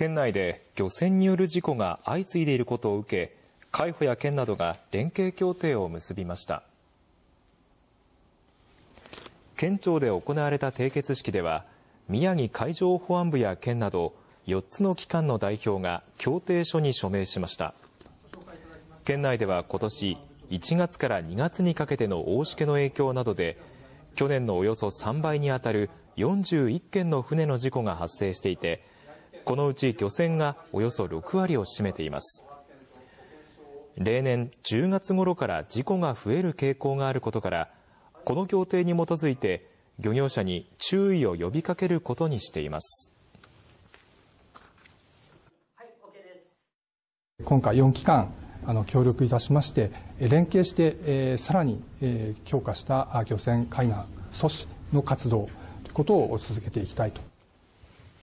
県内で漁船による事故が相次いでいることを受け海保や県などが連携協定を結びました県庁で行われた締結式では宮城海上保安部や県など4つの機関の代表が協定書に署名しました県内では今年1月から2月にかけての大しけの影響などで去年のおよそ3倍にあたる41件の船の事故が発生していてこのうち漁船がおよそ6割を占めています。例年10月頃から事故が増える傾向があることから、この協定に基づいて漁業者に注意を呼びかけることにしています。今回4期間あの協力いたしまして連携して、えー、さらに、えー、強化した漁船海岸阻止の活動ということを続けていきたいと。